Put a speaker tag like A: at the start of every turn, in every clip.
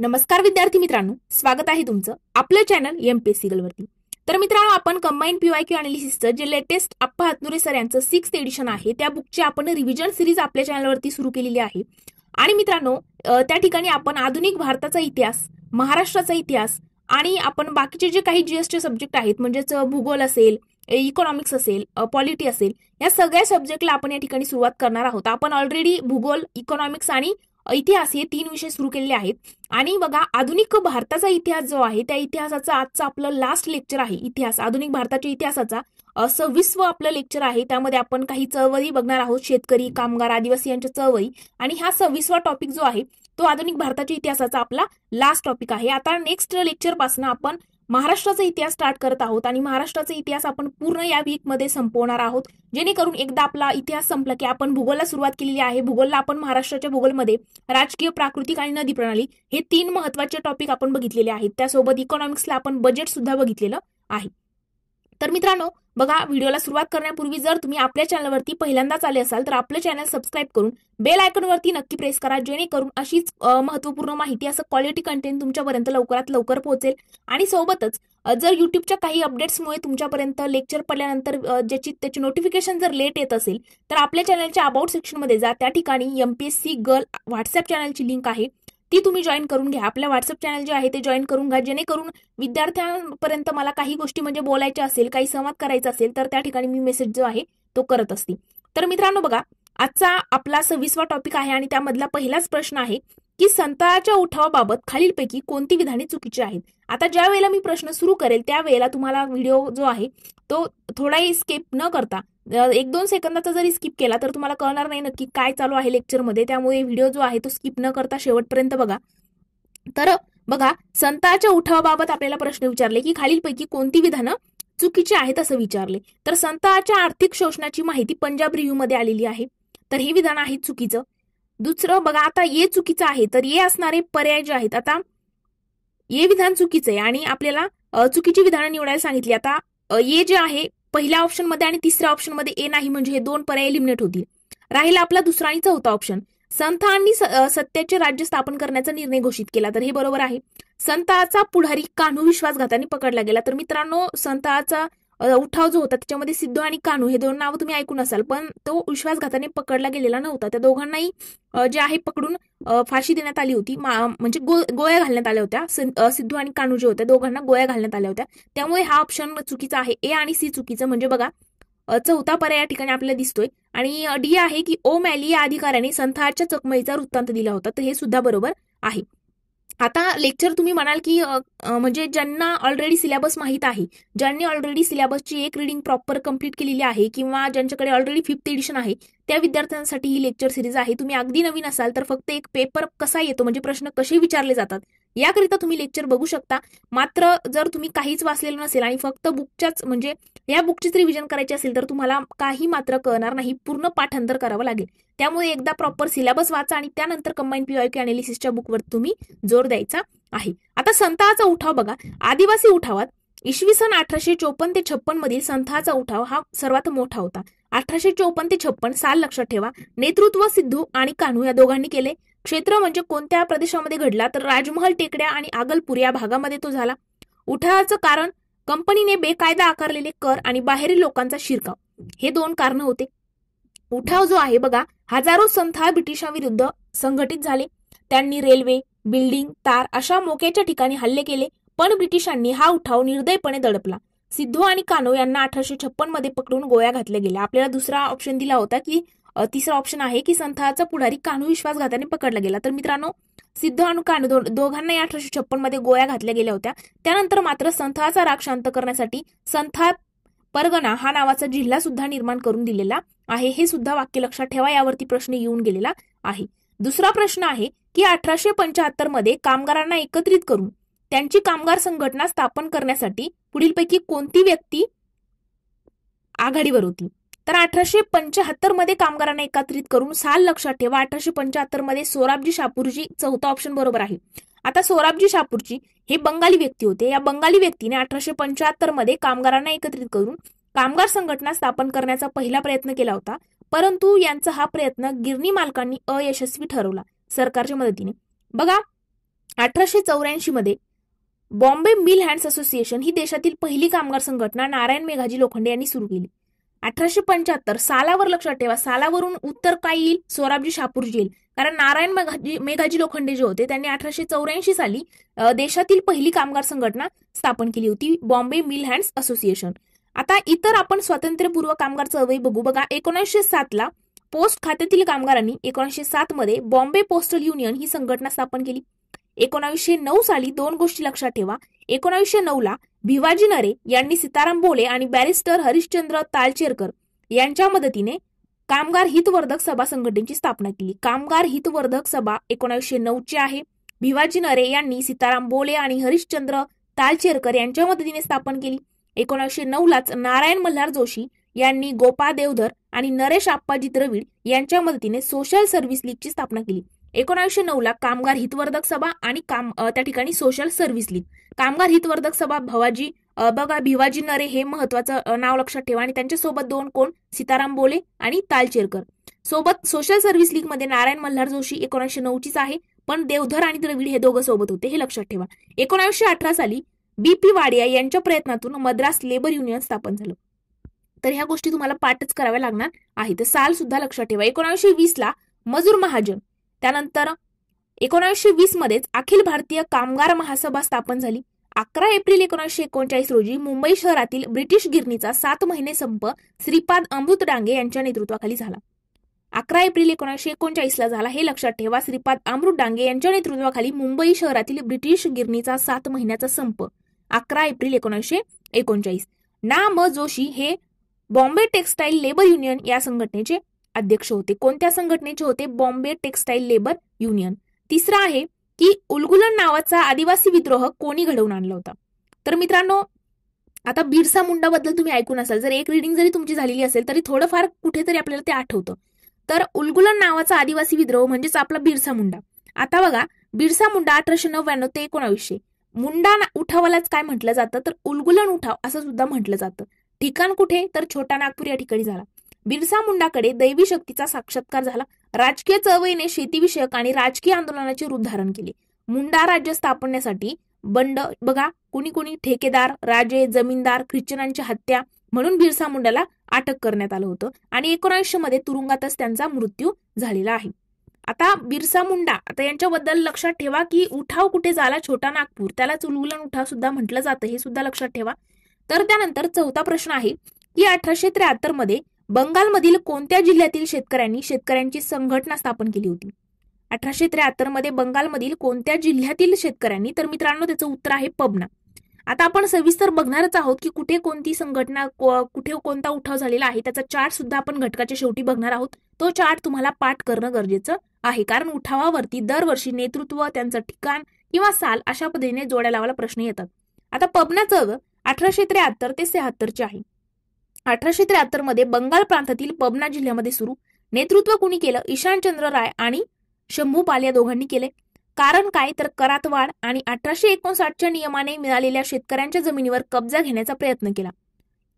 A: नमस्कार विद्यार्थी मित्रांनो स्वागत आहे तुमचं आपलं चॅनल एम पी एस वरती तर मित्रांनो आपण कंबाईंड पीवाय क्यू अनालिसिसचं जे लेटेस्ट आप्पा हातनुरे सर यांचं सिक्स्थ एडिशन आहे त्या बुकची आपण रिव्हिजन सिरीज आपल्या चॅनलवरती सुरू केलेली आहे आणि मित्रांनो त्या ठिकाणी आपण आधुनिक भारताचा इतिहास महाराष्ट्राचा इतिहास आणि आपण बाकीचे जे काही जीएसचे सब्जेक्ट आहेत म्हणजेच भूगोल असेल इकॉनॉमिक्स असेल पॉलिटी असेल या सगळ्या सब्जेक्टला आपण या ठिकाणी सुरुवात करणार आहोत आपण ऑलरेडी भूगोल इकॉनॉमिक्स आणि इतिहास हे तीन विषय सुरू केलेले आहेत आणि बघा आधुनिक भारताचा इतिहास जो आहे त्या इतिहासाचा आजचा आपलं लास्ट लेक्चर आहे इतिहास आधुनिक भारताच्या इतिहासाचा सव्वीसवं आपलं लेक्चर आहे त्यामध्ये आपण काही चळवळी बघणार आहोत शेतकरी कामगार आदिवासी यांच्या चळवळी आणि हा सव्वीसवा टॉपिक जो आहे तो आधुनिक भारताच्या इतिहासाचा आपला लास्ट टॉपिक आहे आता नेक्स्ट लेक्चर पासून आपण महाराष्ट्राचा इतिहास स्टार्ट करत आहोत आणि महाराष्ट्राचा इतिहास आपण पूर्ण या मध्ये संपवणार आहोत जेणेकरून एकदा आपला इतिहास संपला की आपण भूगोलला सुरुवात केलेली आहे भूगोलला आपण महाराष्ट्राच्या भूगोलमध्ये राजकीय प्राकृतिक आणि नदी प्रणाली हे तीन महत्वाचे टॉपिक आपण बघितलेले आहेत त्यासोबत इकॉनॉमिक्सला आपण बजेट सुद्धा बघितलेलं आहे तर मित्रांनो बघा व्हिडिओला सुरुवात करण्यापूर्वी जर तुम्ही आपल्या चॅनलवरती पहिल्यांदाच आले असाल तर आपलं चॅनल सबस्क्राईब करून बेल आयकॉनवरती नक्की प्रेस करा जेणेकरून अशीच महत्वपूर्ण माहिती असं क्वालिटी कंटेंट तुमच्यापर्यंत लवकरात लवकर पोहोचेल आणि सोबतच जर युट्यूबच्या काही अपडेट्समुळे तुमच्यापर्यंत लेक्चर पडल्यानंतर ज्याची त्याची नोटिफिकेशन जर लेट येत असेल तर आपल्या चॅनलच्या अबाउट सेक्शनमध्ये जा त्या ठिकाणी M P S C girl WhatsApp चॅनलची लिंक आहे ती तुम्ही जॉईन करून घ्या आपल्या व्हॉट्सअप चॅनल जे आहे ते जॉईन करून घ्या जेणेकरून विद्यार्थ्यांपर्यंत मला काही गोष्टी म्हणजे बोलायच्या असेल काही संवाद करायचा असेल तर त्या ठिकाणी मी मेसेज जो आहे तो करत असते तर मित्रांनो बघा आजचा आपला सव्वीसवा टॉपिक आहे आणि त्यामधला पहिलाच प्रश्न आहे की संताळाच्या उठावाबाबत खालीलपैकी कोणती विधाने चुकीची आहेत आता ज्या वेळेला मी प्रश्न सुरू करेल त्यावेळेला तुम्हाला व्हिडिओ जो आहे तो थोडाही स्किप न करता एक दोन सेकंदाचा जरी स्किप केला तर तुम्हाला कळणार नाही नक्की काय चालू आहे लेक्चरमध्ये त्यामुळे व्हिडिओ जो आहे तो स्किप न करता शेवटपर्यंत बघा तर बघा संताच्या उठावाबाबत आपल्याला प्रश्न विचारले की खालीलपैकी कोणती विधानं चुकीची आहेत असं विचारले तर संताच्या आर्थिक शोषणाची माहिती पंजाब रिव्ह्यू मध्ये आलेली आहे तर हे विधान आहे चुकीचं दुसरं बघा आता ये चुकीचं आहे तर ये असणारे पर्याय जे आहेत आता ये विधान चुकीचं आहे आणि आपल्याला चुकीची विधानं निवडायला सांगितली आता ये जे आहे पहिल्या ऑप्शनमध्ये आणि तिसऱ्या ऑप्शनमध्ये ए नाही म्हणजे हे दोन पर्याय एलिमिनेट होतील राहिला आपला दुसरा आणि चौथा ऑप्शन संतांनी सत्याचे राज्य स्थापन करण्याचा निर्णय घोषित केला तर हे बरोबर आहे संताचा पुढारी कान्हू विश्वासघाताने पकडला गेला तर मित्रांनो संताचा उठाव जो होता त्याच्यामध्ये सिद्धू आणि कानू हे दोन नाव तुम्ही ऐकून असाल पण तो विश्वासघाताने पकडला गेलेला नव्हता त्या दोघांनाही जे आहे पकडून फाशी देण्यात आली होती म्हणजे गोळ्या घालण्यात आल्या होत्या सिद्धू आणि कानू जे होत्या दोघांना गोळ्या घालण्यात आल्या होत्या त्यामुळे हा ऑप्शन चुकीचा आहे ए आणि सी चुकीचं म्हणजे बघा चौथा पर्याय या ठिकाणी आपल्याला दिसतोय आणि डी आहे की ओ मॅली या अधिकाऱ्याने संथाच्या चकमईचा वृत्तांत दिला होता तर हे सुद्धा बरोबर आहे आता लेक्चर तुम्ही म्हणाल की म्हणजे ज्यांना ऑलरेडी सिलेबस माहीत आहे ज्यांनी ऑलरेडी सिलेबसची एक रीडिंग प्रॉपर कंप्लीट केलेली आहे किंवा ज्यांच्याकडे ऑलरेडी फिफ्थ एडिशन आहे त्या विद्यार्थ्यांसाठी ही लेक्चर सिरीज आहे तुम्ही अगदी नवीन असाल तर फक्त एक पेपर कसा येतो म्हणजे प्रश्न कसे विचारले जातात याकरिता तुम्ही लेक्चर बघू शकता मात्र जर तुम्ही काहीच वाचलेलं नसेल आणि फक्त बुकच्याच म्हणजे या बुकचीच रिव्हिजन करायची असेल तर तुम्हाला काही मात्र कळणार नाही पूर्ण पाठांतर करावं लागेल त्यामुळे एकदा प्रॉपर सिलेबस वाचा आणि त्यानंतर कंबाईन पीआय की अनालिसिसच्या बुकवर तुम्ही जोर द्यायचा आहे आता संताचा उठाव बघा आदिवासी उठावात इसवी सन अठराशे चोपन्न ते छप्पन मधील संथाचा उठाव हा सर्वात मोठा होता अठराशे चौपन्न ते छप्पन साल लक्षात ठेवा नेतृत्व सिद्धू आणि कान्हू या दोघांनी केले क्षेत्र म्हणजे कोणत्या प्रदेशामध्ये घडला तर राजमहल टेकड्या आणि आगलपूर या भागामध्ये तो झाला उठावाचं कारण कंपनीने बेकायदा आकारलेले कर आणि बाहेरील लोकांचा शिरकाव हे दोन कारण होते उठाव जो आहे बघा हजारो संथा ब्रिटिशांविरुद्ध संघटित झाले त्यांनी रेल्वे बिल्डिंग तार अशा मोक्याच्या ठिकाणी हल्ले केले पण ब्रिटिशांनी हा उठाव निर्दयपणे दडपला सिद्धू आणि कानो यांना अठराशे छप्पन मध्ये पकडून गोळ्या घातल्या गेल्या आपल्याला दुसरा ऑप्शन दिला होता की तिसरा ऑप्शन आहे की संथाचा पुढारी कानू विश्वासघाताने पकडला गेला तर मित्रांनो सिद्ध आणि कानू दोघांनाही अठराशे छप्पन मध्ये गोळ्या घातल्या गेल्या होत्या त्यानंतर मात्र संथाचा राग शांत करण्यासाठी संथा परगणा हा नावाचा जिल्हा सुद्धा निर्माण करून दिलेला आहे हे सुद्धा वाक्य लक्षात ठेवा यावरती प्रश्न येऊन गेलेला आहे दुसरा प्रश्न आहे की अठराशे पंच्याहत्तर मध्ये कामगारांना एकत्रित करून त्यांची कामगार संघटना स्थापन करण्यासाठी पुढीलपैकी कोणती व्यक्ती आघाडीवर होती तर अठराशे पंच्याहत्तर मध्ये कामगारांना एकत्रित करून साल लक्षात ठेवा अठराशे पंच्याहत्तर मध्ये सोराबजी शापूरजी चौथा ऑप्शन बरोबर आहे आता सोराबजी शापूरजी हे बंगाली व्यक्ती होते या बंगाली व्यक्तीने अठराशे पंचाहत्तर मध्ये कामगारांना एकत्रित करून कामगार संघटना स्थापन करण्याचा पहिला प्रयत्न केला होता परंतु यांचा हा प्रयत्न गिरणी मालकांनी अयशस्वी ठरवला सरकारच्या मदतीने बघा अठराशे चौऱ्याऐंशी मध्ये बॉम्बे मिल हँड्स असोसिएशन ही देशातील पहिली कामगार संघटना नारायण मेघाजी लोखंडे यांनी सुरू केली अठराशे पंच्याहत्तर सालावर लक्षात ठेवा सालावरून उत्तर काय येईल सोराबजी शापूरजी येईल कारण नारायण मेघाजी मेघाजी लोखंडे जे होते त्यांनी अठराशे चौऱ्याऐंशी साली देशातील पहिली कामगार संघटना स्थापन केली होती बॉम्बे मिल हँड्स असोसिएशन आता इतर आपण स्वातंत्र्यपूर्व कामगार चळवळी बघू बघा एकोणीसशे सातला पोस्ट खात्यातील कामगारांनी एकोणीसशे सात मध्ये बॉम्बे पोस्टल युनियन ही संघटना स्थापन केली एकोणावीसशे नऊ साली दोन गोष्टी लक्षात ठेवा एकोणावीसशे नऊ ला भिवाजी नरे यांनी सीताराम बोले आणि बॅरिस्टर हरिश्चंद्र तालचेरकर यांच्या मदतीने कामगार हितवर्धक सभा संघटनेची स्थापना केली कामगार हितवर्धक सभा एकोणावीसशे नऊ ची आहे भिवाजी नरे यांनी सीताराम बोले आणि हरिश्चंद्र तालचेरकर यांच्या मदतीने स्थापन केली एकोणीसशे नऊ लाच नारायण मल्हार जोशी यांनी गोपा देवधर आणि नरेश आप्पाजी द्रविड यांच्या मदतीने सोशल सर्व्हिस लीगची स्थापना केली एकोणीसशे ला कामगार हितवर्धक सभा आणि काम त्या ठिकाणी सोशल सर्व्हिस लीग कामगार हितवर्धक सभा भवाजी बघा भिवाजी नरे हे महत्वाचं नाव लक्षात ठेवा आणि त्यांच्यासोबत दोन कोण सीताराम बोले आणि तालचेरकर सोबत सोशल सर्व्हिस लीग मध्ये नारायण मल्हार जोशी एकोणीसशे नऊचीच आहे पण देवधर आणि द्रविड हे दोघं सोबत होते हे लक्षात ठेवा एकोणीसशे अठरा साली बी पी वाडिया यांच्या प्रयत्नातून मद्रास लेबर युनियन स्थापन झालं तर ह्या गोष्टी तुम्हाला पाठच कराव्या लागणार आहे तर साल सुद्धा लक्षात ठेवा एकोणीसशे वीस ला मजूर महाजन त्यानंतर एकोणीसशे वीस मध्येच अखिल भारतीय कामगार महासभा स्थापन झाली अकरा एप्रिल एकोणीसशे एकोणचाळीस रोजी मुंबई शहरातील ब्रिटिश गिरणीचा सात महिने संप श्रीपाद अमृत डांगे यांच्या नेतृत्वाखाली झाला अकरा एप्रिल एकोणीसशे एकोणचाळीसला झाला हे लक्षात ठेवा श्रीपाद अमृत डांगे यांच्या नेतृत्वाखाली मुंबई शहरातील ब्रिटिश गिरणीचा सात महिन्याचा संप अकरा एप्रिल एकोणीसशे एकोणचाळीस ना म जोशी हे बॉम्बे टेक्स्टाईल लेबर युनियन या संघटनेचे अध्यक्ष होते कोणत्या संघटनेचे होते बॉम्बे टेक्स्टाईल लेबर युनियन तिसरा आहे की उलगुलन नावाचा आदिवासी विद्रोह कोणी घडवून आणला होता तर मित्रांनो आता बिरसा मुंडा बद्दल तुम्ही ऐकून असाल जर एक रिडिंग जरी तुमची झालेली असेल तरी थोडंफार कुठेतरी आपल्याला ते आठवतं तर उलगुलन नावाचा आदिवासी विद्रोह म्हणजेच आपला बिरसा मुंडा आता बघा बिरसा मुंडा अठराशे नव्याण्णव ते एकोणावीसशे मुंडा उठावालाच काय म्हटलं जातं तर उलगुलन उठाव असं सुद्धा म्हटलं जातं ठिकाण कुठे तर छोटा नागपूर या ठिकाणी झाला बिरसा मुंडाकडे दैवी शक्तीचा साक्षात्कार झाला राजकीय चळवळीने शेतीविषयक आणि राजकीय आंदोलनाचे रूप धारण केले मुंडा राज्य स्थापण्यासाठी बंड बघा कुणी कुणी ठेकेदार राजे जमीनदार ख्रिश्चनांची हत्या म्हणून बिरसा मुंडाला अटक करण्यात आलं होतं आणि एकोणीसशे मध्ये तुरुंगातच त्यांचा मृत्यू झालेला आहे आता बिरसा मुंडा आता यांच्याबद्दल लक्षात ठेवा की उठाव कुठे झाला छोटा नागपूर त्याला उलगुलन उठाव सुद्धा म्हटलं जातं हे सुद्धा लक्षात ठेवा तर त्यानंतर चौथा प्रश्न आहे की अठराशे त्र्याहत्तर मध्ये बंगालमधील कोणत्या जिल्ह्यातील शेतकऱ्यांनी शेतकऱ्यांची संघटना स्थापन केली होती अठराशे त्र्याहत्तर मध्ये बंगालमधील कोणत्या जिल्ह्यातील शेतकऱ्यांनी तर मित्रांनो त्याचं उत्तर आहे पबना आता आपण सविस्तर बघणारच आहोत की कुठे कोणती संघटना कुठे कोणता उठाव झालेला आहे त्याचा चार्ट सुद्धा आपण घटकाच्या शेवटी बघणार आहोत तो चार्ट तुम्हाला पाठ करणं गरजेचं आहे कारण उठावावरती दरवर्षी नेतृत्व त्यांचं ठिकाण किंवा साल अशा पद्धतीने जोड्या लावायला प्रश्न येतात आता पबनाचं अठराशे त्र्याहत्तर ते शहात्तरचे आहे अठराशे त्र्याहत्तर मध्ये बंगाल प्रांतातील पबना जिल्ह्यामध्ये सुरू नेतृत्व कुणी केलं ईशानचंद्र राय आणि शंभू पाल या दोघांनी केले कारण काय तर करातवाड आणि अठराशे एकोणसाठच्या नियमाने मिळालेल्या शेतकऱ्यांच्या जमिनीवर कब्जा घेण्याचा प्रयत्न केला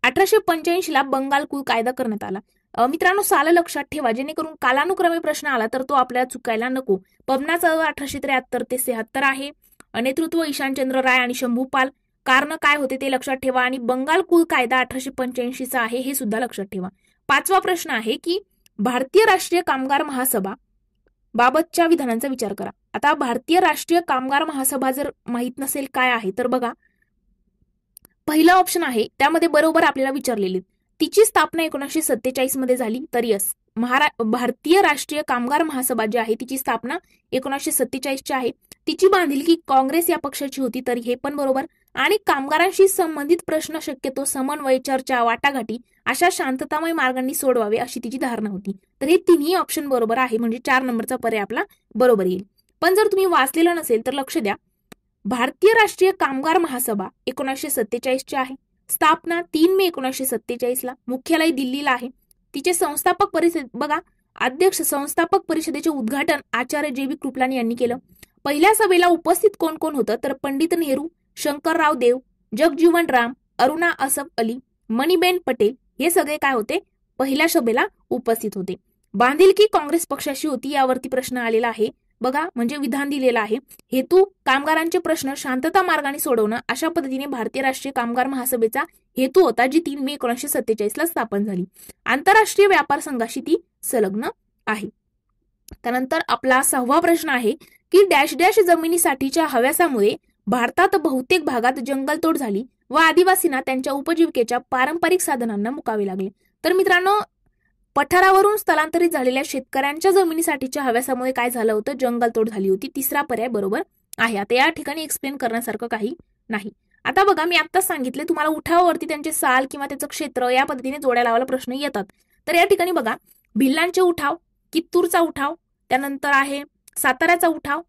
A: अठराशे पंच्याऐंशी ला बंगाल कुल कायदा करण्यात आला मित्रांनो साल लक्षात ठेवा जेणेकरून कालानुक्रमे प्रश्न आला तर तो आपल्याला चुकायला नको पबनाचा अठराशे त्र्याहत्तर ते सेहत्तर आहे नेतृत्व ईशानचंद्र राय आणि शंभू पाल कारण काय होते ते लक्षात ठेवा आणि बंगाल कुल कायदा अठराशे पंच्याऐंशीचा आहे हे सुद्धा लक्षात ठेवा पाचवा प्रश्न आहे की भारतीय राष्ट्रीय कामगार महासभा बाबतच्या विधानांचा विचार करा आता भारतीय राष्ट्रीय कामगार महासभा जर माहीत नसेल काय आहे तर बघा पहिला ऑप्शन आहे त्यामध्ये बरोबर आपल्याला विचारलेले तिची स्थापना एकोणीसशे सत्तेचाळीस मध्ये झाली तर यस महारा भारतीय राष्ट्रीय कामगार महासभा जी आहे तिची स्थापना एकोणीसशे ची आहे तिची बांधिलकी काँग्रेस या पक्षाची होती तरी हे पण बरोबर आणि कामगारांशी संबंधित प्रश्न शक्यतो समन्वय चर्चा वाटाघाटी अशा शांततामय मार्गांनी सोडवावे अशी तिची धारणा होती तर हे तिन्ही ऑप्शन बरोबर आहे म्हणजे चार नंबरचा पर्याय आपला बरोबर येईल पण जर तुम्ही वाचलेलं नसेल तर लक्ष द्या भारतीय राष्ट्रीय कामगार महासभा एकोणीसशे सत्तेचाळीसची आहे स्थापना तीन मे एकोणीसशे सत्तेचाळीसला मुख्यालय दिल्लीला आहे तिचे संस्थापक परिषद बघा अध्यक्ष संस्थापक परिषदेचे उद्घाटन आचार्य जे बी कृपलानी यांनी केलं पहिल्या सभेला उपस्थित कोण कोण होतं तर पंडित नेहरू शंकरराव देव जगजीवन राम अरुणा असफ अली मणिबेन पटेल हे सगळे काय होते पहिल्या सभेला उपस्थित होते बांधिलकी काँग्रेस पक्षाशी होती यावरती प्रश्न आलेला आहे बघा म्हणजे विधान दिलेलं आहे हेतू कामगारांचे प्रश्न शांतता मार्गाने सोडवणं अशा पद्धतीने भारतीय राष्ट्रीय कामगार महासभेचा हेतू होता जी तीन मे एकोणीशे सत्तेचाळीस ला स्थापन झाली आंतरराष्ट्रीय व्यापार संघाशी ती संलग्न आहे त्यानंतर आपला सहावा प्रश्न आहे की डॅश डॅश जमिनीसाठीच्या हव्यासामुळे भारतात बहुतेक भागात जंगलतोड झाली व आदिवासींना त्यांच्या उपजीविकेच्या पारंपरिक साधनांना मुकावे लागले तर मित्रांनो पठारावरून स्थलांतरित झालेल्या शेतकऱ्यांच्या जमिनीसाठीच्या हव्यासामुळे काय झालं होतं जंगलतोड झाली होती तिसरा पर्याय बरोबर आहे आता या ठिकाणी एक्सप्लेन करण्यासारखं काही नाही आता बघा मी आत्ताच सांगितले तुम्हाला उठावावरती त्यांचे साल किंवा त्याचं क्षेत्र या पद्धतीने जोड्या लावायला प्रश्न येतात तर या ठिकाणी बघा भिल्लांचे उठाव कित्तूरचा उठाव त्यानंतर आहे साताऱ्याचा उठाव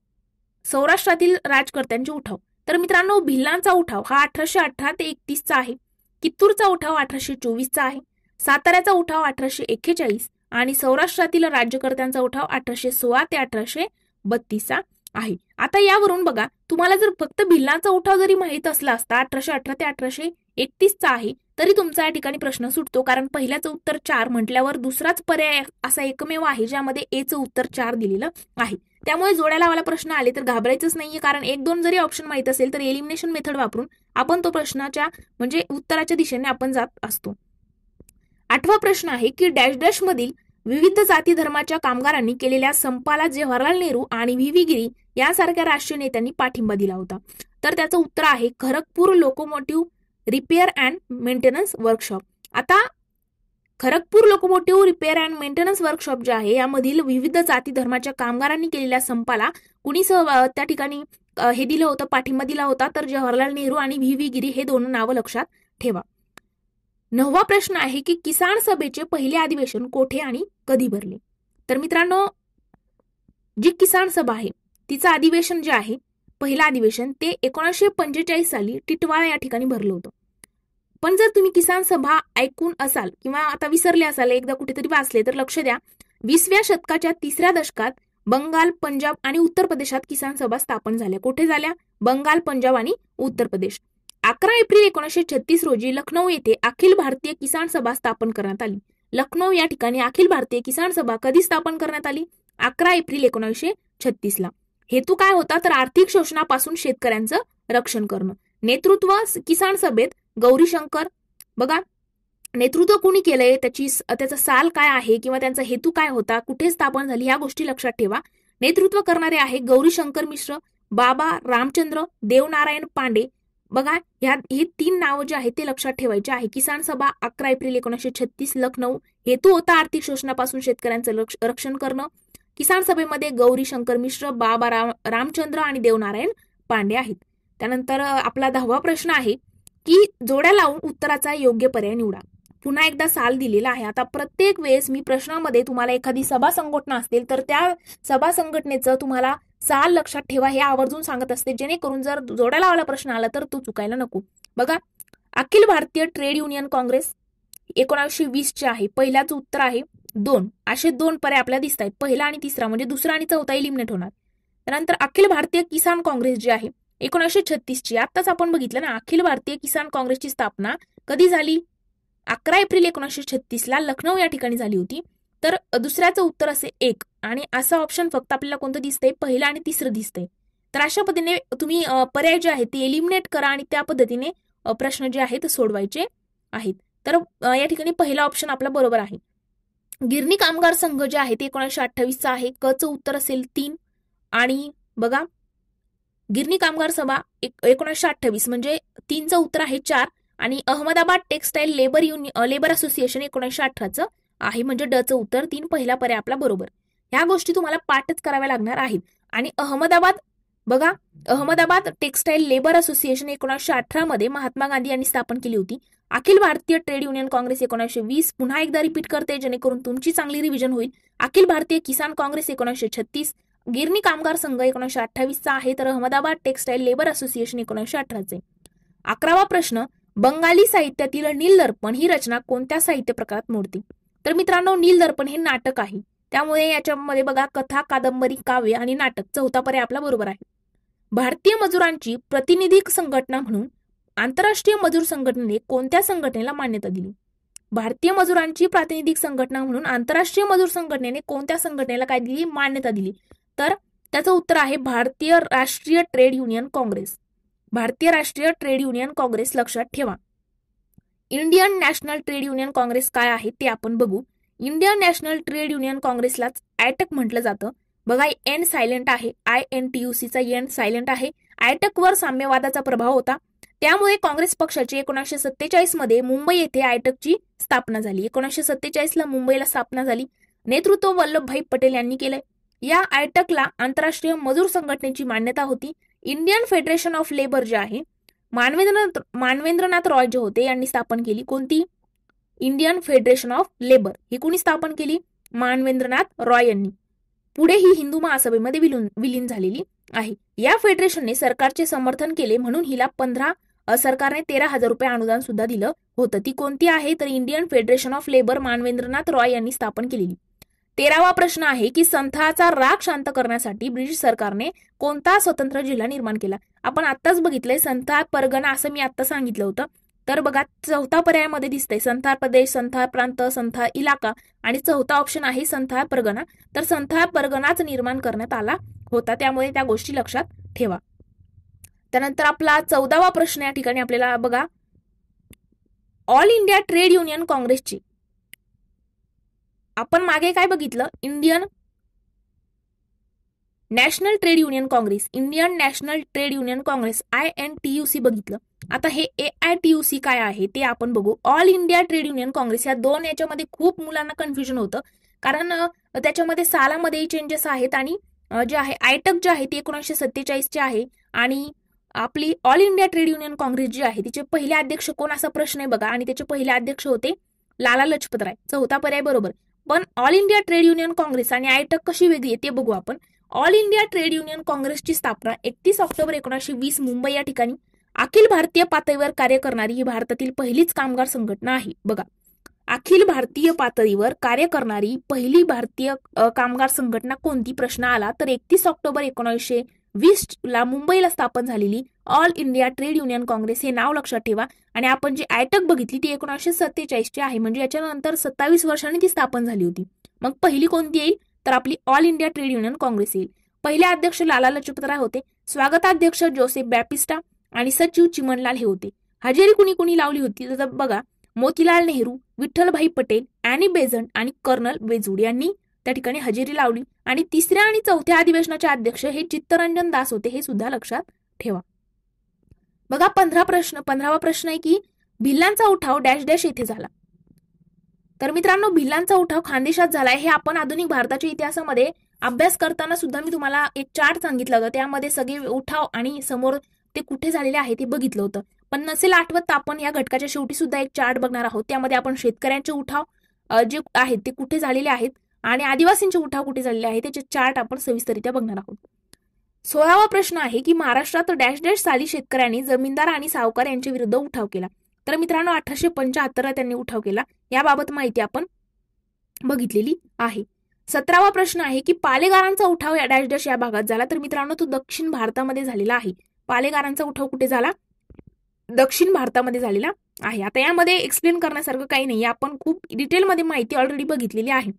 A: सौराष्ट्रातील राजकर्त्यांचे उठाव तर मित्रांनो भिल्लांचा उठाव हा अठराशे अठरा ते एकतीसचा आहे कित्तूरचा उठाव अठराशे चोवीसचा आहे साताऱ्याचा उठाव अठराशे एक्केचाळीस आणि सौराष्ट्रातील राज्यकर्त्यांचा उठाव अठराशे सोळा ते अठराशे बत्तीसचा आहे आता यावरून बघा तुम्हाला जर फक्त भिल्लांचा उठाव जरी माहीत असला असता अठराशे अठरा ते अठराशे एकतीसचा आहे तरी तुमचा या ठिकाणी प्रश्न सुटतो कारण पहिल्याचं उत्तर चार म्हटल्यावर दुसराच पर्याय असा एकमेव आहे ज्यामध्ये एचं उत्तर चार दिलेलं आहे त्यामुळे जोड्या लावायला प्रश्न आले तर घाबरायचंच नाहीये कारण एक दोन जरी ऑप्शन माहीत असेल तर एलिमिनेशन मेथड वापरून आपण तो प्रश्नाच्या म्हणजे उत्तराच्या दिशेने आपण जात असतो आठवा प्रश्न आहे की डॅश डॅश मधील विविध जाती धर्माच्या कामगारांनी केलेल्या संपाला जवाहरलाल नेहरू आणि व्ही गिरी यासारख्या राष्ट्रीय नेत्यांनी पाठिंबा दिला होता तर त्याचं उत्तर आहे Kharagpur locomotive repair and maintenance workshop आता Kharagpur locomotive repair and maintenance workshop जे आहे यामधील विविध जाती धर्माच्या कामगारांनी केलेल्या संपाला कुणी सह त्या ठिकाणी हे दिलं होतं पाठिंबा दिला होता तर जवाहरलाल नेहरू आणि व्ही व्ही गिरी हे दोन नावं लक्षात ठेवा नववा प्रश्न आहे की किसान सभेचे पहिले अधिवेशन कोठे आणि कधी भरले तर मित्रांनो जी किसान सभा आहे तिचं अधिवेशन जे आहे पहिलं अधिवेशन ते एकोणीसशे पंचेचाळीस साली टिटवाळा या ठिकाणी भरलं होतं पण जर तुम्ही किसान सभा ऐकून असाल किंवा आता विसरले असाल एकदा कुठेतरी वाचले तर लक्ष द्या वीसव्या शतकाच्या तिसऱ्या दशकात बंगाल पंजाब आणि उत्तर प्रदेशात किसान सभा स्थापन झाल्या कुठे झाल्या बंगाल पंजाब आणि उत्तर प्रदेश अकरा एप्रिल एकोणीसशे छत्तीस रोजी लखनौ येथे अखिल भारतीय किसान सभा स्थापन करण्यात आली लखनौ या ठिकाणी अखिल भारतीय किसान सभा कधी स्थापन करण्यात आली अकरा एप्रिल एकोणीसशे छत्तीस ला हेतू काय होता तर आर्थिक शोषणापासून शेतकऱ्यांचं रक्षण करणं नेतृत्व किसान सभेत गौरीशंकर बघा नेतृत्व कोणी केलंय त्याची त्याचा साल काय आहे किंवा त्यांचा हेतू काय होता कुठे स्थापन झाली ह्या गोष्टी लक्षात ठेवा नेतृत्व करणारे आहे गौरीशंकर मिश्र बाबा रामचंद्र देवनारायण पांडे बघा ह्या हे तीन नावं जे आहेत ते लक्षात ठेवायचे आहे किसान सभा अकरा एप्रिल एकोणीसशे छत्तीस लखनौ हेतू होता आर्थिक शोषणापासून शेतकऱ्यांचं रक्षण करणं किसान सभेमध्ये गौरी शंकर मिश्र बाबा राम रामचंद्र आणि देवनारायण पांडे आहेत त्यानंतर आपला दहावा प्रश्न आहे की जोड्या लावून उत्तराचा योग्य पर्याय निवडा पुन्हा एकदा साल दिलेला आहे आता प्रत्येक वेळेस मी प्रश्नामध्ये तुम्हाला एखादी सभा संघटना असतील तर त्या सभा संघटनेचं तुम्हाला साल लक्षात ठेवा हे आवर्जून सांगत असते जेणेकरून जर जोड्या लावायला प्रश्न आला तर तो चुकायला नको बघा अखिल भारतीय ट्रेड युनियन काँग्रेस एकोणाशे वीस चे आहे पहिल्याचं उत्तर आहे दोन असे दोन पर्याय आपल्याला दिसत आहेत पहिला आणि तिसरा म्हणजे दुसरा आणि चौथा इलिमिनेट होणार त्यानंतर अखिल भारतीय किसान काँग्रेस जे आहे एकोणीसशे ची आताच आपण बघितलं ना अखिल भारतीय किसान काँग्रेसची स्थापना कधी झाली अकरा एप्रिल एकोणीसशे ला लखनौ या ठिकाणी झाली होती तर दुसऱ्याचं उत्तर असे एक आणि असं ऑप्शन फक्त आपल्याला कोणतं दिसतंय पहिलं आणि तिसरं दिसतंय तर अशा पद्धतीने तुम्ही पर्याय जे आहेत ते एलिमिनेट करा आणि त्या पद्धतीने प्रश्न जे आहेत सोडवायचे आहेत तर या ठिकाणी पहिला ऑप्शन आपला बरोबर आहे गिरणी कामगार संघ जे आहे ते एकोणीसशे अठ्ठावीसचा आहे कचं उत्तर असेल तीन आणि बघा गिरणी कामगार सभा एकोणीसशे अठ्ठावीस म्हणजे तीनचं उत्तर आहे चार आणि Ahmedabad textile labour union labour association एकोणीसशे अठराचं आहे म्हणजे डचं उत्तर तीन पहिला पर्याय आपला बरोबर ह्या गोष्टी तुम्हाला पाठच कराव्या लागणार आहेत आणि अहमदाबाद बघा अहमदाबाद टेक्सटाईल लेबर असोसिएशन एकोणीसशे मध्ये महात्मा गांधी यांनी स्थापन केली होती अखिल भारतीय ट्रेड युनियन काँग्रेस एकोणीसशे वीस पुन्हा एकदा रिपीट करते जेणेकरून तुमची चांगली रिव्हिजन होईल अखिल भारतीय किसान काँग्रेस एकोणीसशे छत्तीस गिरणी कामगार संघ एकोणीसशे चा आहे तर अहमदाबाद टेक्सटाईल लेबर असोसिएशन एकोणीसशे अठराचे अकरावा प्रश्न बंगाली साहित्यातील नील दर्पण ही रचना कोणत्या साहित्य प्रकारात मोडते तर मित्रांनो नील दर्पण हे नाटक आहे त्यामुळे याच्यामध्ये बघा कथा कादंबरी काव्य आणि नाटक चौथा पर्याय आपला बरोबर आहे भारतीय मजुरांची प्रतिनिधिक संघटना म्हणून आंतरराष्ट्रीय मजूर संघटनेने कोणत्या संघटनेला मान्यता दिली भारतीय मजुरांची प्रातिनिधिक संघटना म्हणून आंतरराष्ट्रीय मजूर संघटनेने कोणत्या संघटनेला काय दिली मान्यता दिली तर त्याचं उत्तर आहे भारतीय राष्ट्रीय ट्रेड युनियन काँग्रेस भारतीय राष्ट्रीय ट्रेड युनियन काँग्रेस लक्षात ठेवा Indian National Trade Union Congress काय आहे ते आपण बघू इंडियन नॅशनल ट्रेड युनियन काँग्रेसलाच आयटक म्हटलं जातं बघा एन सायलेंट आहे आय एन टी यू सीचा एन सायलेंट आहे आयटकवर साम्यवादाचा प्रभाव होता त्यामुळे काँग्रेस पक्षाची एकोणीसशे सत्तेचाळीस मध्ये मुंबई येथे आयटकची स्थापना झाली एकोणीसशे सत्तेचाळीसला मुंबईला स्थापना झाली नेतृत्व वल्लभभाई पटेल यांनी केलंय या आयटकला आंतरराष्ट्रीय मजूर संघटनेची मान्यता होती इंडियन फेडरेशन ऑफ लेबर जे आहे मानवेंद्रनाथ मानवेंद्रनाथ रॉय जे होते यांनी स्थापन केली कोणती इंडियन फेडरेशन ऑफ लेबर ही कोणी स्थापन केली मानवेंद्रनाथ रॉय यांनी पुढे ही हिंदू महासभेमध्ये विलीन झालेली आहे या फेडरेशनने सरकारचे समर्थन केले म्हणून हिला पंधरा सरकारने तेरा हजार रुपये अनुदान सुद्धा दिलं होतं ती कोणती आहे तर Indian Federation of Labour Manvendranath Roy यांनी स्थापन केलेली तेरावा प्रश्न आहे की संथाचा राग शांत करण्यासाठी ब्रिटिश सरकारने कोणता स्वतंत्र जिल्हा निर्माण केला आपण आत्ताच बघितलंय संथा परगणा असं मी आत्ता सांगितलं होतं तर बघा चौथा पर्यायामध्ये दिसतंय संथा प्रदेश संथा प्रांत संथा इलाका आणि चौथा ऑप्शन आहे संथा परगणा तर संथा परगणाच निर्माण करण्यात आला होता त्यामुळे त्या गोष्टी लक्षात ठेवा त्यानंतर आपला चौदावा प्रश्न या ठिकाणी आपल्याला बघा ऑल इंडिया ट्रेड युनियन काँग्रेसची आपण मागे काय बघितलं Indian National Trade Union Congress Indian National Trade Union Congress I N T U C बघितलं आता हे A I T U C काय आहे ते आपण बघू All India Trade Union Congress या दोन याच्यामध्ये खूप मुलांना कन्फ्युजन होतं कारण त्याच्यामध्ये सालामध्ये चेंजेस आहेत आणि जे आहे आयटक e जे आहे ते एकोणीसशे सत्तेचाळीसचे आहे आणि आपली All India Trade Union Congress जी आहे तिचे पहिले अध्यक्ष कोण असा प्रश्न आहे बघा आणि त्याचे पहिले अध्यक्ष होते लाला लजपतराय चौथा पर्याय बरोबर पण All India Trade Union Congress आणि आयटक e कशी वेगळी आहे ते बघू आपण ऑल इंडिया ट्रेड युनियन काँग्रेसची स्थापना एकतीस ऑक्टोबर एकोणीसशे वीस मुंबई या ठिकाणी अखिल भारतीय पातळीवर कार्य करणारी ही भारतातील पहिलीच कामगार संघटना आहे बघा अखिल भारतीय पातळीवर कार्य करणारी पहिली भारतीय कामगार संघटना कोणती प्रश्न आला तर एकतीस ऑक्टोबर एकोणीसशे वीसला मुंबईला स्थापन झालेली All India Trade Union Congress हे नाव लक्षात ठेवा आणि आपण जी आयटक बघितली ती एकोणीसशे सत्तेचाळीसची आहे म्हणजे याच्यानंतर सत्तावीस वर्षांनी ती स्थापन झाली होती मग पहिली कोणती येईल तर आपली All India Trade Union Congress येईल पहिले अध्यक्ष लाला लजपतराय राय होते स्वागताध्यक्ष जोसेफ बॅपिस्टा आणि सचिव चिमनलाल हे होते हजेरी कुणी कुणी लावली होती तर बघा मोतीलाल नेहरू विठ्ठलभाई पटेल अॅनी बेझंट आणि कर्नल बेजूड यांनी त्या ठिकाणी हजेरी लावली आणि तिसऱ्या आणि चौथ्या अधिवेशनाचे अध्यक्ष हे चित्तरंजन दास होते हे सुद्धा लक्षात ठेवा बघा पंधरा प्रश्न पंधरावा प्रश्न आहे की भिल्लांचा उठाव डॅश डॅश येथे झाला तर मित्रांनो भिल्लांचा उठाव खानदेशात झालाय हे आपण आधुनिक भारताच्या इतिहासामध्ये अभ्यास करताना सुद्धा मी तुम्हाला एक चार्ट सांगितलं होतं त्यामध्ये सगळे उठाव आणि समोर ते कुठे झालेले आहे ते बघितलं होतं पण नसेल आठवत आपण या घटकाच्या शेवटी सुद्धा एक चार्ट बघणार आहोत त्यामध्ये आपण शेतकऱ्यांचे उठाव जे आहेत ते कुठे झालेले आहेत आणि उठाव कुठे झालेली आहे त्याचे चार्ट आपण सविस्तरित्या बघणार आहोत सोळावा प्रश्न आहे की महाराष्ट्रात डॅश डॅश साली शेतकऱ्यांनी जमीनदार आणि सावकार यांच्या विरुद्ध उठाव केला तर मित्रांनो अठराशे ला त्यांनी उठाव केला याबाबत माहिती आपण बघितलेली आहे सतरावा प्रश्न आहे की पालेगारांचा उठाव या डॅश डॅश या भागात झाला तर मित्रांनो तो दक्षिण भारतामध्ये झालेला आहे पालेगारांचा उठाव कुठे झाला दक्षिण भारतामध्ये झालेला आहे आता यामध्ये एक्सप्लेन करण्यासारखं काही नाही आपण खूप डिटेलमध्ये माहिती ऑलरेडी बघितलेली आहे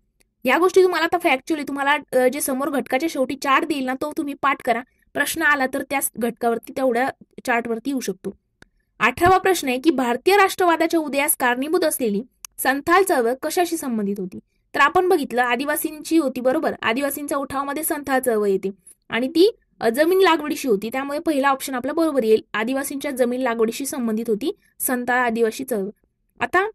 A: या गोष्टी तुम्हाला आता फॅक्च्युअली तुम्हाला जे समोर घटकाच्या शेवटी चार्ट देईल ना तो तुम्ही पाठ करा प्रश्न आला तर त्या घटकावरती तेवढ्या चार्टवरती येऊ शकतो अठरावा प्रश्न आहे की भारतीय राष्ट्रवादाच्या उदयास कारणीभूत असलेली संथाल चळवळ कशाशी संबंधित होती तर आपण बघितलं आदिवासींची होती बरोबर आदिवासींच्या उठावामध्ये संथाल चळवळ येते आणि ती जमीन लागवडीशी होती त्यामुळे पहिला ऑप्शन आपला बरोबर येईल आदिवासींच्या जमीन लागवडीशी संबंधित होती संथाळ आदिवासी चळवळ आता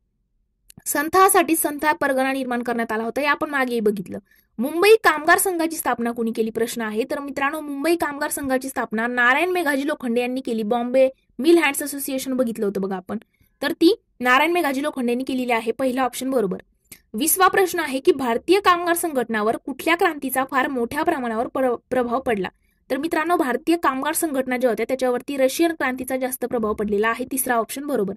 A: संथासाठी संथा परगणा निर्माण करण्यात आला होता हे आपण मागेही बघितलं मुंबई कामगार संघाची स्थापना कोणी केली प्रश्न आहे तर मित्रांनो मुंबई कामगार संघाची स्थापना नारायण मेघाजी लोखंडे यांनी केली बॉम्बे मिल हँड्स असोसिएशन बघितलं होतं बघा आपण तर ती नारायण मेघाजी लोखंडे यांनी केलेली आहे पहिला ऑप्शन बरोबर विसवा प्रश्न आहे की भारतीय कामगार संघटनावर कुठल्या क्रांतीचा फार मोठ्या प्रमाणावर प्रभाव पडला तर मित्रांनो भारतीय कामगार संघटना ज्या होत्या त्याच्यावरती रशियन क्रांतीचा जास्त प्रभाव पडलेला आहे तिसरा ऑप्शन बरोबर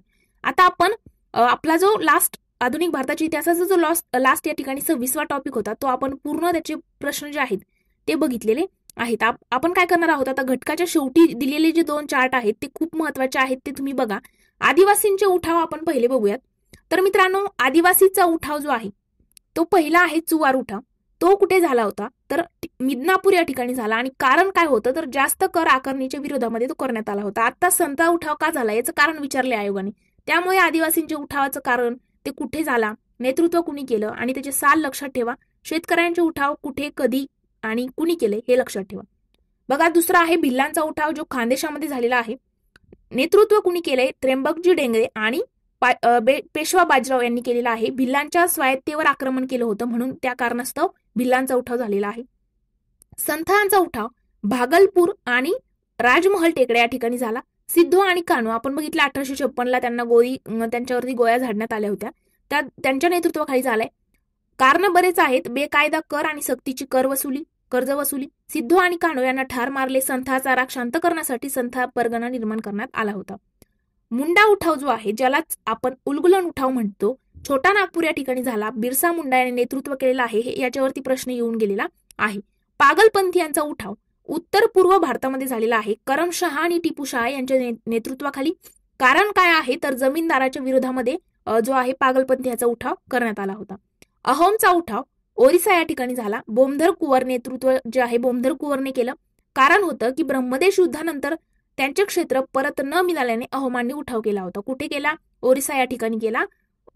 A: आता आपण आपला जो लास्ट आधुनिक भारताच्या इतिहासाचा जो लास्ट या ठिकाणी सव्वीसवा टॉपिक होता तो आपण पूर्ण त्याचे प्रश्न जे आहेत ते बघितलेले आहेत आपण काय करणार आहोत आता घटकाच्या शेवटी दिलेले जे दोन चार्ट आहेत ते खूप महत्वाचे आहेत ते तुम्ही बघा आदिवासींचे उठाव आपण पहिले बघूयात तर मित्रांनो आदिवासीचा उठाव जो आहे तो पहिला आहे चुवार उठाव तो कुठे झाला होता तर मिदनापूर या ठिकाणी झाला आणि कारण काय होतं तर जास्त कर आकारणीच्या विरोधामध्ये तो करण्यात आला होता आता संता उठाव का झाला याचं कारण विचारले आयोगाने त्यामुळे आदिवासींच्या उठावाचं कारण ते कुठे झाला नेतृत्व कुणी केलं आणि त्याचे साल लक्षात ठेवा शेतकऱ्यांचे उठाव कुठे कधी आणि कुणी केले हे लक्षात ठेवा बघा दुसरा आहे भिल्लांचा उठाव जो खानदेशामध्ये झालेला आहे नेतृत्व कुणी केलंय त्र्यंबकजी डेंगरे आणि पेशवा बाजीराव यांनी केलेला आहे भिल्लांच्या स्वायत्तेवर आक्रमण केलं होतं म्हणून त्या कारणास्तव भिल्लांचा उठाव झालेला आहे संथांचा उठाव भागलपूर आणि राजमहल टेकड्या या ठिकाणी झाला सिद्धू आणि कानू आपण बघितलं अठराशे छप्पनला त्यांना गोळी त्यांच्यावरती गोळ्या झाडण्यात आल्या होत्या त्या त्यांच्या नेतृत्वाखाली झालंय कारण बरेच आहेत बेकायदा कर आणि सक्तीची कर वसुली कर्ज वसुली सिद्धू आणि कानो यांना ठार मारले संथाचा राग शांत करण्यासाठी संथा परगणा निर्माण करण्यात आला होता मुंडा उठाव जो आहे ज्यालाच आपण उलगुलन उठाव म्हणतो छोटा नागपूर या ठिकाणी झाला बिरसा मुंडा यांनी नेतृत्व केलेला आहे हे याच्यावरती प्रश्न येऊन गेलेला आहे पागलपंथी यांचा उठाव उत्तर पूर्व भारतामध्ये झालेला आहे करमशहा आणि टिपू शहा यांच्या नेतृत्वाखाली कारण काय आहे तर जमीनदाराच्या विरोधामध्ये जो आहे पागलपंथ याचा उठाव करण्यात आला होता अहोमचा उठाव ओरिसा या ठिकाणी झाला बोमधर कुवर नेतृत्व जे आहे बोमधर कुवरने केलं कारण होतं की ब्रह्मदेश युद्धानंतर त्यांचे क्षेत्र परत न मिळाल्याने अहोमांनी उठाव केला होता कुठे केला ओरिसा या ठिकाणी केला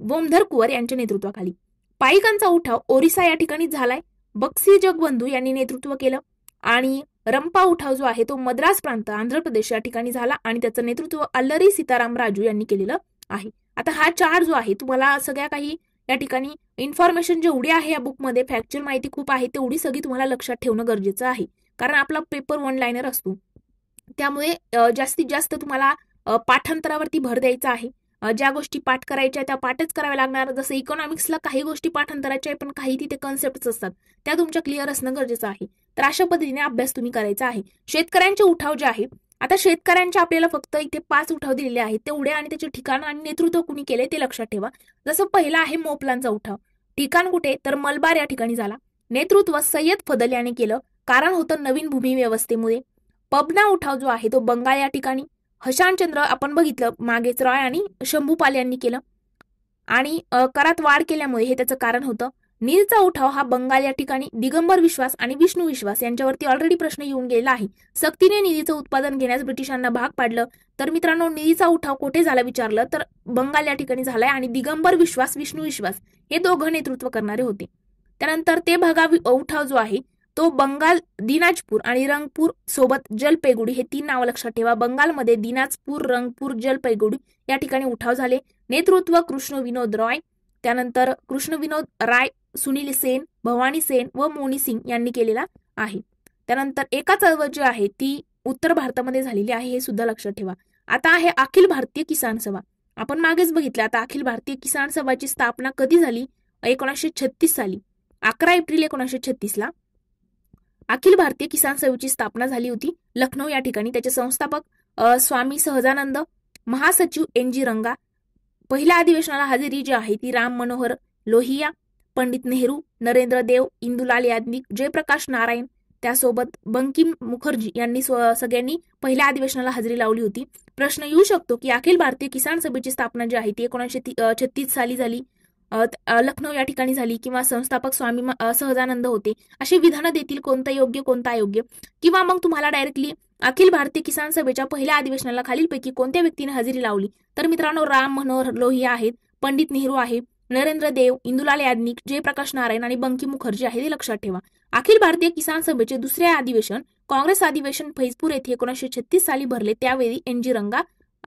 A: बोमधर कुवर यांच्या नेतृत्वाखाली पाईकांचा उठाव ओरिसा या ठिकाणी झालाय बक्सी जगबंधू यांनी नेतृत्व केलं आणि रंपा उठाव जो आहे तो मद्रास प्रांत आंध्र प्रदेश या ठिकाणी झाला आणि त्याचं नेतृत्व अल्लरी सीताराम राजू यांनी केलेलं आहे आता हा चार जो आहे तुम्हाला सगळ्या काही या ठिकाणी इन्फॉर्मेशन जेवढी आहे या बुकमध्ये फॅक्च्युअल माहिती खूप आहे तेवढी सगळी तुम्हाला लक्षात ठेवणं गरजेचं आहे कारण आपला पेपर वन लाईनर असतो त्यामुळे जास्तीत जास्त तुम्हाला पाठांतरावरती भर द्यायचा आहे ज्या गोष्टी पाठ करायच्या त्या पाठच कराव्या लागणार जसं इकॉनॉमिक्सला काही गोष्टी पाठांतराच्या पण काही तिथे कन्सेप्ट असतात त्या तुमच्या क्लिअर असणं गरजेचं आहे तर अशा पद्धतीने अभ्यास तुम्ही करायचा आहे शेतकऱ्यांचे उठाव जे आहे आता शेतकऱ्यांच्या आपल्याला फक्त इथे पाच उठाव दिलेले आहेत तेवढे आणि त्याचे ठिकाण आणि नेतृत्व कुणी केले ते लक्षात ठेवा जसं पहिला आहे मोपलांचा उठाव ठिकाण कुठे तर मलबार या ठिकाणी झाला नेतृत्व सय्यद फदल याने केलं कारण होतं नवीन भूमी व्यवस्थेमुळे पबना उठाव जो आहे तो बंगाल या ठिकाणी हशानचंद्र आपण बघितलं मागेच रॉय आणि शंभूपाल यांनी केलं आणि करात वाढ केल्यामुळे हे त्याचं कारण होतं नीलचा उठाव हा बंगाल या ठिकाणी दिगंबर विश्वास आणि विष्णू विश्वास यांच्यावरती ऑलरेडी प्रश्न येऊन गेला आहे सक्तीने निधीचं उत्पादन घेण्यास ब्रिटिशांना भाग पाडलं तर मित्रांनो निधीचा उठाव कुठे झाला विचारलं तर बंगाल या ठिकाणी झालाय आणि दिगंबर विश्वास विष्णू विश्वास हे दोघं नेतृत्व करणारे होते त्यानंतर ते भागा उठाव जो आहे तो बंगाल दिनाजपूर आणि रंगपूर सोबत जलपैगुडी हे तीन नावं लक्षात ठेवा बंगालमध्ये दिनाजपूर रंगपूर जलपैगुडी या ठिकाणी उठाव झाले नेतृत्व कृष्ण विनोद रॉय त्यानंतर कृष्ण विनोद राय सुनील सेन भवानी सेन व मोनी सिंग यांनी केलेला आहे त्यानंतर एका चळवळ जी आहे ती उत्तर भारतामध्ये झालेली आहे हे सुद्धा लक्षात ठेवा आता आहे अखिल भारतीय किसान सभा आपण मागेच बघितलं आता अखिल भारतीय किसान सभाची स्थापना कधी झाली एकोणीसशे छत्तीस साली अकरा एप्रिल एकोणीसशे ला अखिल भारतीय किसान सभेची स्थापना झाली होती लखनौ या ठिकाणी त्याचे संस्थापक स्वामी सहजानंद महासचिव एन जी रंगा पहिल्या अधिवेशनाला हजेरी जी आहे ती राम मनोहर लोहिया पंडित नेहरू नरेंद्र देव इंदुलाल याज्ञिक जयप्रकाश नारायण त्यासोबत बंकिम मुखर्जी यांनी सगळ्यांनी पहिल्या अधिवेशनाला हजेरी लावली होती प्रश्न येऊ शकतो की अखिल भारतीय किसान सभेची स्थापना जी आहे ती एकोणीसशे छत्तीस साली झाली लखनौ या ठिकाणी झाली किंवा संस्थापक स्वामी सहजानंद होते असे विधानं देतील कोणता योग्य कोणता अयोग्य किंवा मग तुम्हाला डायरेक्टली अखिल भारतीय किसान सभेच्या पहिल्या अधिवेशनाला खालीलपैकी कोणत्या व्यक्तीने हजेरी लावली तर मित्रांनो राम मनोहर लोहिया आहेत पंडित नेहरू आहे नरेंद्र देव इंदुलाल याज्ञिक जयप्रकाश नारायण आणि बंकी मुखर्जी आहे हे लक्षात ठेवा अखिल भारतीय किसान सभेचे दुसरे अधिवेशन काँग्रेस अधिवेशन फैजपूर येथे एकोणीसशे छत्तीस साली भरले त्यावेळी एन जी रंगा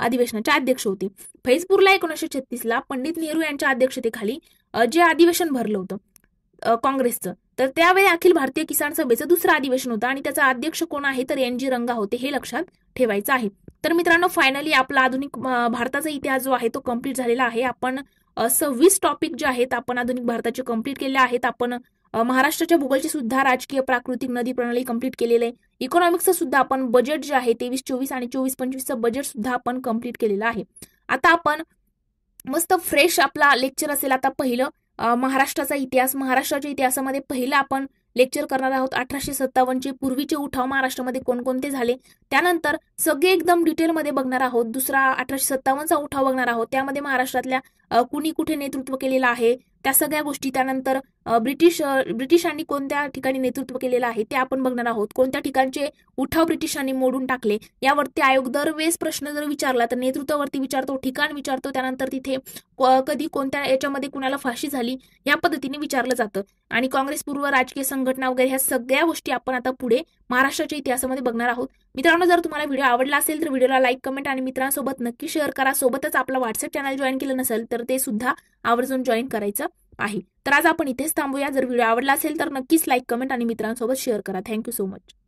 A: अधिवेशनाचे अध्यक्ष होते फैजपूरला एकोणीसशे छत्तीस ला पंडित नेहरू यांच्या अध्यक्षतेखाली जे अधिवेशन भरलं होतं काँग्रेसचं तर त्यावेळी अखिल भारतीय किसान सभेचं दुसरं अधिवेशन होतं आणि त्याचा अध्यक्ष कोण आहे तर एन जी रंगा होते हे लक्षात ठेवायचं आहे तर मित्रांनो फायनली आपला आधुनिक भारताचा इतिहास जो आहे तो कम्प्लीट झालेला आहे आपण सव्वीस टॉपिक जे आहेत आपण आधुनिक भारताचे कंप्लीट केले आहेत आपण महाराष्ट्राच्या भूगोलचे सुद्धा राजकीय प्राकृतिक नदी प्रणाली कंप्लीट केलेलं आहे इकॉनॉमिक्सचं सुद्धा आपण बजेट जे आहे तेवीस चोवीस आणि चोवीस पंचवीसचं बजेट सुद्धा आपण कंप्लीट केलेलं आहे आता आपण मस्त फ्रेश आपला लेक्चर असेल आता पहिलं महाराष्ट्राचा इतिहास महाराष्ट्राच्या इतिहासामध्ये पहिलं आपण लेक्चर करणार आहोत अठराशे सत्तावन्नचे पूर्वीचे उठाव महाराष्ट्रामध्ये कोणकोणते झाले त्यानंतर सगळे एकदम डिटेलमध्ये बघणार आहोत दुसरा अठराशे सत्तावन्नचा उठाव बघणार आहोत त्यामध्ये महाराष्ट्रातल्या कुणी कुठे नेतृत्व केलेलं आहे त्या सगळ्या गोष्टी त्यानंतर ब्रिटिश ब्रिटिशांनी कोणत्या ठिकाणी नेतृत्व केलेलं आहे ते आपण बघणार आहोत कोणत्या ठिकाणचे उठाव ब्रिटिशांनी मोडून टाकले यावरती आयोग दरवेळेस प्रश्न जर विचारला तर नेतृत्वावरती विचारतो ठिकाण विचारतो त्यानंतर तिथे कधी कोणत्या याच्यामध्ये कुणाला फाशी झाली या पद्धतीने विचारलं जातं आणि काँग्रेस पूर्व राजकीय संघटना वगैरे ह्या सगळ्या गोष्टी आपण आता पुढे महाराष्ट्राच्या इतिहासामध्ये बघणार आहोत मित्रांनो जर तुम्हाला व्हिडिओ आवडला असेल तर व्हिडिओला लाईक कमेंट आणि मित्रांसोबत नक्की शेअर करा सोबतच आपला व्हॉट्सअप चॅनल जॉईन केलं नसेल तर ते सुद्धा आवर्जून जॉईन करायचं आहे तर आज आपण इथेच थांबूया जर व्हिडिओ आवडला असेल तर नक्कीच लाईक कमेंट आणि मित्रांसोबत शेअर करा थँक्यू सो मच